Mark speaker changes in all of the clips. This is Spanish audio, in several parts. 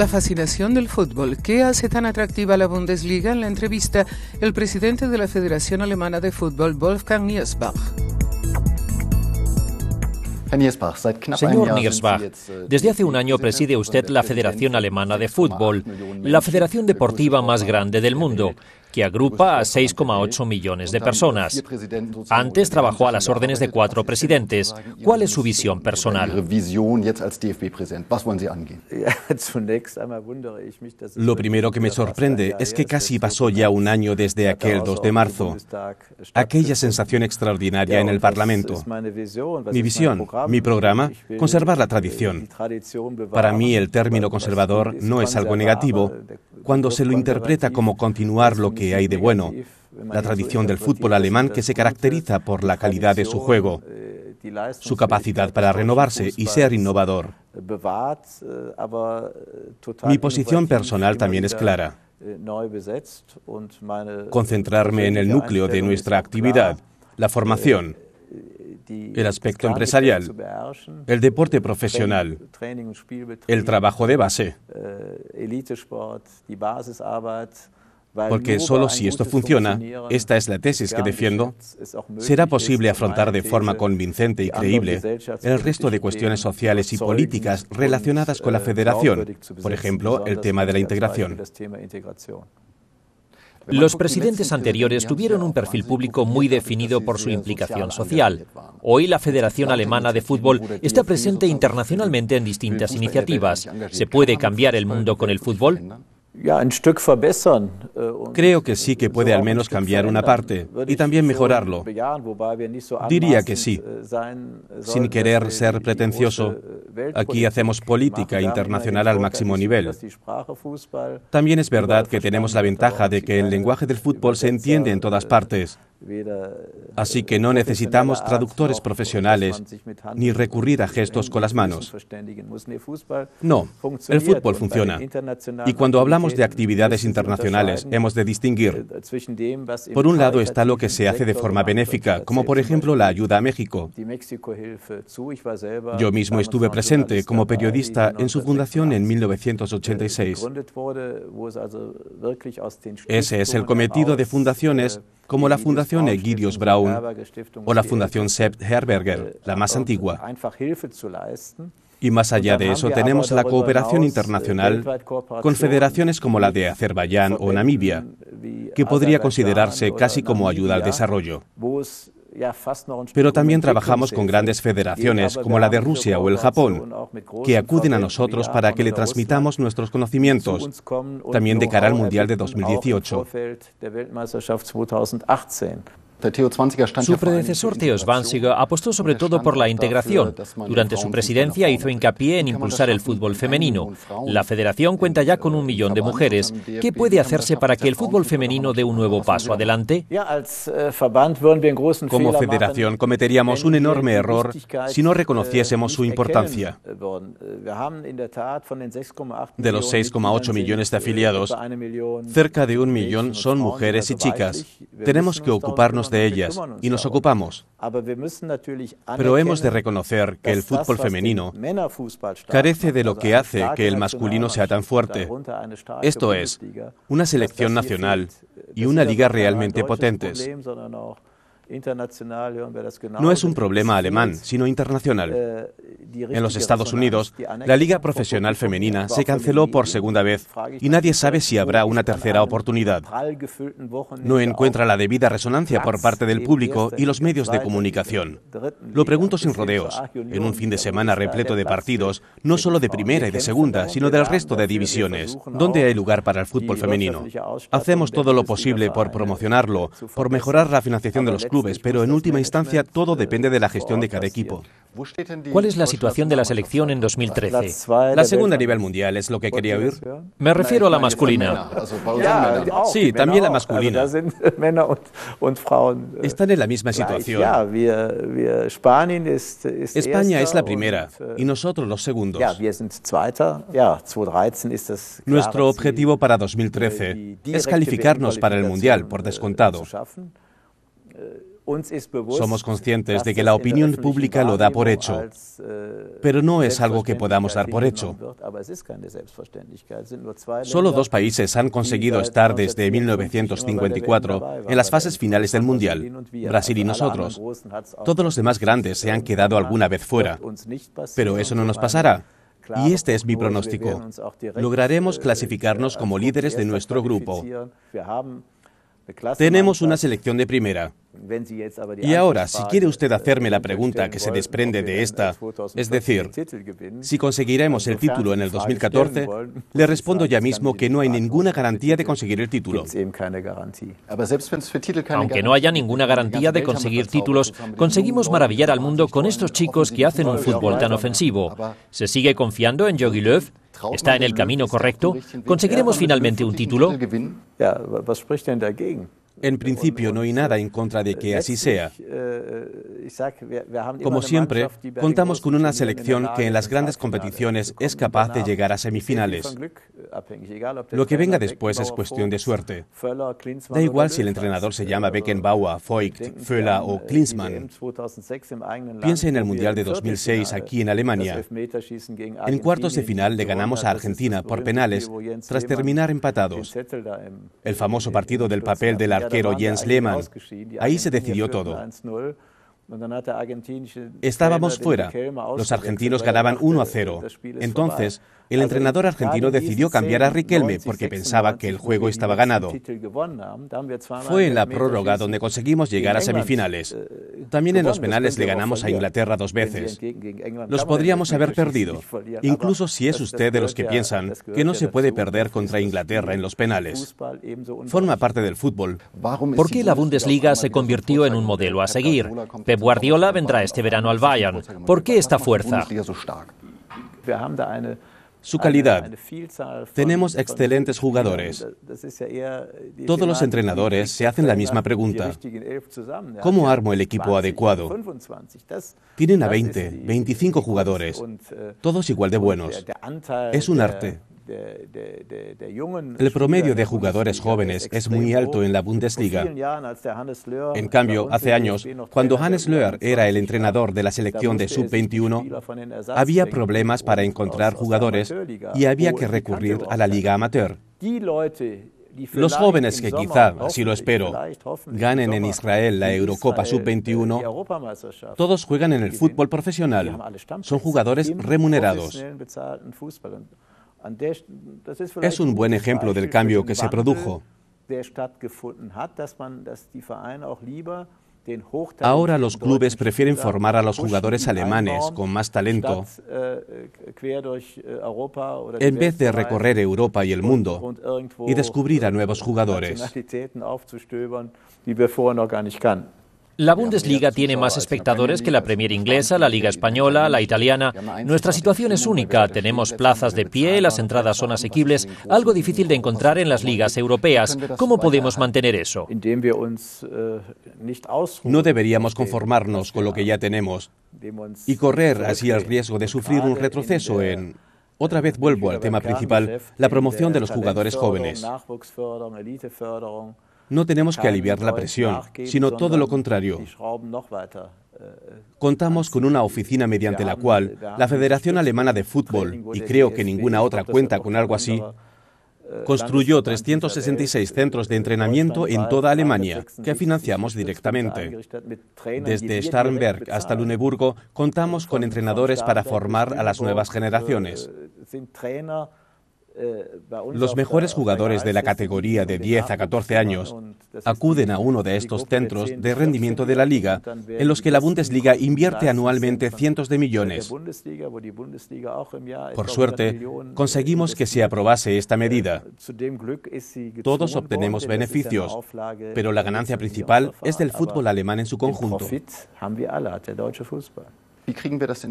Speaker 1: La fascinación del fútbol. ¿Qué hace tan atractiva la Bundesliga? En la entrevista, el presidente de la Federación Alemana
Speaker 2: de Fútbol, Wolfgang Niersbach. Señor Niersbach, äh, desde hace un año preside usted la Federación Alemana de Fútbol, la federación deportiva más grande del mundo que agrupa a 6,8 millones de personas. Antes trabajó a las órdenes de cuatro presidentes. ¿Cuál es su visión personal?
Speaker 3: Lo primero
Speaker 1: que me sorprende es que casi pasó ya un año desde aquel 2 de marzo, aquella sensación extraordinaria en el Parlamento.
Speaker 3: Mi visión, mi
Speaker 1: programa, conservar la tradición. Para mí el término conservador no es algo negativo, cuando se lo interpreta como continuar lo que hay de bueno, la tradición del fútbol alemán que se caracteriza por la calidad de su juego, eh,
Speaker 3: su capacidad
Speaker 1: para renovarse y ser innovador.
Speaker 3: Eh, eh, Mi posición personal también es clara. Concentrarme en el núcleo de nuestra
Speaker 1: actividad, la formación, el aspecto empresarial, el deporte profesional, el trabajo de base.
Speaker 3: Porque solo si esto funciona, esta es la tesis que defiendo, será posible afrontar de forma convincente y creíble el resto de cuestiones
Speaker 1: sociales y políticas relacionadas
Speaker 2: con la federación, por ejemplo, el tema de la integración. Los presidentes anteriores tuvieron un perfil público muy definido por su implicación social. Hoy la Federación Alemana de Fútbol está presente internacionalmente en distintas iniciativas. ¿Se puede cambiar el mundo con el fútbol? Äh, Creo que sí que puede al menos cambiar una parte y también
Speaker 3: mejorarlo. Diría que sí, äh, sin querer äh, ser pretencioso.
Speaker 1: Aquí hacemos política internacional al máximo nivel. También es verdad que tenemos la ventaja de que el lenguaje del fútbol se entiende en todas partes Así que no necesitamos traductores profesionales ni recurrir a gestos con las manos.
Speaker 3: No, el fútbol funciona. Y cuando hablamos de actividades internacionales, hemos de distinguir. Por un lado está lo que se hace de forma benéfica,
Speaker 1: como por ejemplo la ayuda a México.
Speaker 3: Yo mismo estuve presente como
Speaker 1: periodista en su fundación en 1986. Ese es el cometido de fundaciones como la Fundación Egidius Braun o la Fundación Sepp Herberger, la más antigua. Y más allá de eso tenemos la cooperación äh, internacional con federaciones como la de Azerbaiyán o Namibia, que podría considerarse casi como ayuda al desarrollo.
Speaker 3: Pero también trabajamos con grandes federaciones como la de Rusia o el Japón, que acuden a nosotros para que le transmitamos
Speaker 1: nuestros conocimientos,
Speaker 3: también de cara al Mundial de 2018. Su predecesor Theo Schwanziger apostó sobre er todo por la integración. Durante su
Speaker 2: presidencia hizo hincapié en impulsar el fútbol femenino. La federación cuenta ya con un millón de mujeres. ¿Qué puede hacerse para que el fútbol femenino dé un nuevo paso adelante?
Speaker 3: Eh, Como federación cometeríamos un enorme error si no äh, reconociésemos su importancia. Äh, äh, de los
Speaker 1: 6,8 millones de afiliados, cerca de un millón son mujeres y chicas. Tenemos que ocuparnos de ellas y nos ocupamos.
Speaker 3: Pero hemos de reconocer que el fútbol femenino carece de lo que hace que el masculino sea tan fuerte. Esto es,
Speaker 1: una selección nacional y una liga realmente potentes.
Speaker 3: No es un problema alemán, sino
Speaker 1: internacional. Eh,
Speaker 3: en los Estados Unidos, este la Liga Profesional Femenina se canceló
Speaker 1: por segunda vez y nadie sabe si habrá una tercera oportunidad. No encuentra la debida resonancia por parte del público y los medios de comunicación. Lo pregunto sin rodeos. En un fin de semana repleto de partidos, no solo de primera y de segunda, sino del resto de divisiones, ¿dónde hay lugar para el fútbol femenino? Hacemos todo lo posible por promocionarlo, por mejorar la financiación de los clubes pero en última instancia todo depende de la gestión de cada equipo. ¿Cuál es la situación
Speaker 2: de la selección en 2013? La segunda a nivel mundial es lo que quería oír. Me refiero a la masculina.
Speaker 3: Sí, también la masculina. Están en la misma situación. España es la primera y nosotros los segundos. Nuestro objetivo
Speaker 1: para 2013 es calificarnos para el mundial por descontado.
Speaker 3: Somos conscientes de que la opinión pública lo da por hecho, äh, pero no es algo que podamos dar por hecho. Solo dos
Speaker 1: países han conseguido estar desde 1954 en las fases finales del Mundial, Brasil y nosotros. Todos los demás grandes se han quedado alguna vez fuera, pero eso no nos pasará. Y este es mi pronóstico. Lograremos äh, clasificarnos äh, como líderes de nuestro grupo. Tenemos una selección de primera.
Speaker 3: Y ahora, si quiere usted
Speaker 1: hacerme la eh, pregunta que se desprende de esta, es decir, si conseguiremos el título en el 2014, le respondo ya mismo que no hay
Speaker 2: ninguna garantía de conseguir el título. Aunque no haya ninguna garantía de conseguir títulos, conseguimos maravillar al mundo con estos chicos que hacen un fútbol tan ofensivo. ¿Se sigue confiando en Jogi Löw? ¿Está en el camino correcto? ¿Conseguiremos finalmente un título? En principio no hay nada en contra de
Speaker 1: que así sea.
Speaker 3: Como siempre, contamos con una selección que en las
Speaker 1: grandes competiciones es capaz de llegar a semifinales.
Speaker 3: Lo que venga después es cuestión de suerte. Da igual
Speaker 1: si el entrenador se llama Beckenbauer, Feucht, Föhler o Klinsmann.
Speaker 3: Piense en el Mundial de 2006 aquí en Alemania. En cuartos
Speaker 1: de final le ganamos a Argentina por penales tras terminar empatados. El famoso partido del papel de la arquero Jens Lehmann. Ahí se decidió todo.
Speaker 3: Estábamos fuera. Los argentinos ganaban
Speaker 1: 1 er a 0. Entonces, el entrenador argentino decidió cambiar a Riquelme porque pensaba que el juego estaba ganado.
Speaker 3: Fue en la prórroga donde conseguimos llegar a semifinales.
Speaker 1: Äh, También en los penales le ganamos a Inglaterra dos veces.
Speaker 3: Los podríamos haber perdido, incluso si es usted de los que piensan que no se
Speaker 1: puede perder contra Inglaterra
Speaker 2: en los penales. Forma parte del fútbol. ¿Por qué la Bundesliga se convirtió en un modelo a seguir? Guardiola vendrá este verano al Bayern. ¿Por qué esta fuerza?
Speaker 3: Su calidad. Tenemos excelentes jugadores. Todos los entrenadores se hacen la misma pregunta. ¿Cómo armo el equipo adecuado? Tienen a 20, 25 jugadores, todos igual de buenos. Es un arte. El promedio de
Speaker 1: jugadores jóvenes es muy alto en la Bundesliga.
Speaker 3: En cambio, hace años, cuando
Speaker 1: Hannes Löhr era el entrenador de la selección de sub-21, había problemas para encontrar jugadores y había que er recurrir a la liga amateur.
Speaker 3: Los jóvenes que quizá, así lo
Speaker 1: espero, ganen en Israel la Eurocopa äh, Sub-21, todos juegan en el fútbol profesional. Son jugadores remunerados.
Speaker 3: Es un buen ejemplo del cambio que se produjo. Ahora los clubes prefieren formar a los jugadores alemanes con más talento äh, äh, en vez de recorrer Europa y el mundo y descubrir a nuevos äh, jugadores.
Speaker 2: La Bundesliga tiene más espectadores que la Premier inglesa, la Liga española, la italiana. Nuestra situación es única. Tenemos plazas de pie, las entradas son asequibles, algo difícil de encontrar en las ligas europeas. ¿Cómo podemos mantener eso?
Speaker 3: Äh, no
Speaker 2: deberíamos conformarnos con lo que ya tenemos y correr así el riesgo de
Speaker 1: sufrir un retroceso en otra vez vuelvo al tema principal, la promoción de los jugadores jóvenes.
Speaker 3: No tenemos que aliviar la presión, sino todo lo contrario. Äh,
Speaker 1: contamos con una oficina mediante la cual la Federación Alemana de Fútbol, y creo que ninguna otra cuenta con algo así, äh, construyó 366 centros de entrenamiento en toda Alemania, que financiamos directamente.
Speaker 3: Desde Starnberg
Speaker 1: hasta Luneburgo contamos con entrenadores para formar a las nuevas generaciones.
Speaker 3: Äh, los mejores
Speaker 1: jugadores de la categoría de 10 a 14 años acuden a uno de estos centros de rendimiento de la liga en los que la Bundesliga invierte anualmente cientos de millones.
Speaker 3: Por suerte,
Speaker 1: conseguimos que se aprobase esta medida.
Speaker 3: Todos obtenemos beneficios, pero la ganancia principal es del fútbol alemán en su conjunto.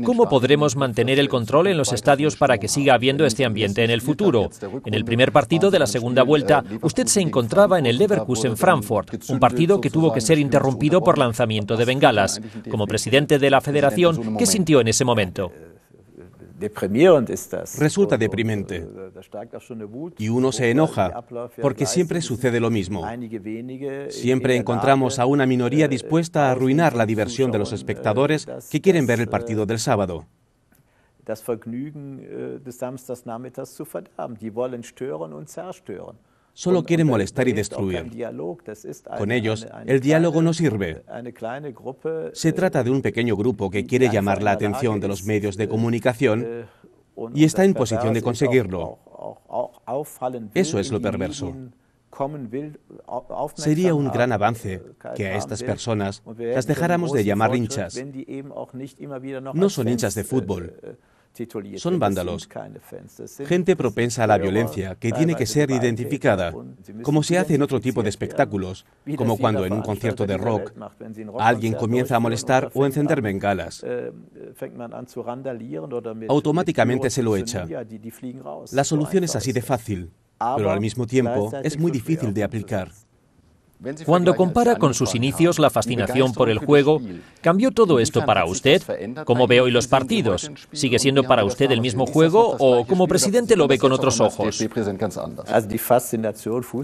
Speaker 3: ¿Cómo podremos mantener
Speaker 2: el control en los estadios para que siga habiendo este ambiente en el futuro? En el primer partido de la segunda vuelta, usted se encontraba en el Leverkusen-Frankfurt, un partido que tuvo que ser interrumpido por lanzamiento de bengalas. Como presidente de la federación, ¿qué sintió en ese momento?
Speaker 3: Resulta deprimente. Eh, y uno se enoja porque siempre sucede lo mismo. Siempre encontramos
Speaker 1: a una minoría äh, dispuesta a arruinar la diversión de los äh, espectadores que quieren ver el partido del sábado
Speaker 3: solo quiere molestar y destruir. Con ellos, el
Speaker 1: diálogo no sirve. Se äh, trata de un pequeño grupo que quiere llamar la atención de los medios de äh, comunicación äh,
Speaker 3: y está en posición de conseguirlo. Eso es lo perverso. Sería un gran avance que a estas personas las dejáramos de llamar hinchas. No son hinchas de fútbol, son vándalos, gente propensa a la violencia que tiene que ser identificada, como se hace en otro tipo de espectáculos, como cuando en un concierto de rock alguien comienza a molestar o encender bengalas. Eh, Automáticamente se lo echa. La solución es así de
Speaker 1: fácil, pero al mismo
Speaker 3: tiempo es
Speaker 2: muy difícil de aplicar.
Speaker 3: Cuando compara con sus
Speaker 2: inicios la fascinación por el juego, ¿cambió todo esto para usted? ¿Cómo ve hoy los partidos? ¿Sigue siendo para usted el mismo juego o como presidente lo ve con otros ojos?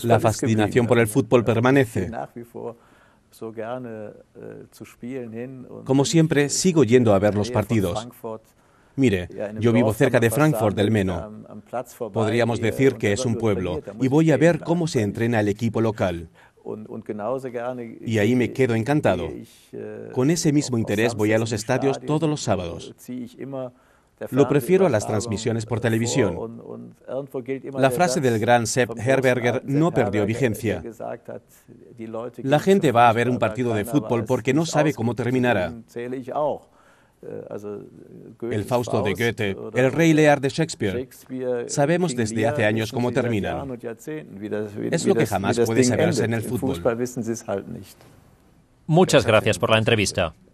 Speaker 3: La fascinación por el
Speaker 2: fútbol permanece.
Speaker 3: Äh, como siempre, sigo yendo a ver los partidos. Mire, yo vivo cerca de Frankfurt del Meno. Podríamos decir que es un pueblo y voy
Speaker 1: a ver cómo se entrena el equipo local. Y ahí me quedo encantado. Äh, Con ese mismo interés voy a los estadios todos los sábados.
Speaker 3: Lo prefiero a las
Speaker 1: transmisiones por äh, televisión.
Speaker 3: La frase del gran
Speaker 1: Sepp Herberger no perdió vigencia.
Speaker 3: La gente va a ver un partido de fútbol porque no sabe cómo terminará. Eh, eh, el Fausto de Goethe, el Rey Lear de Shakespeare. Sabemos desde hace años cómo termina. Es lo que jamás puede saberse en el fútbol.
Speaker 2: Muchas gracias por la entrevista.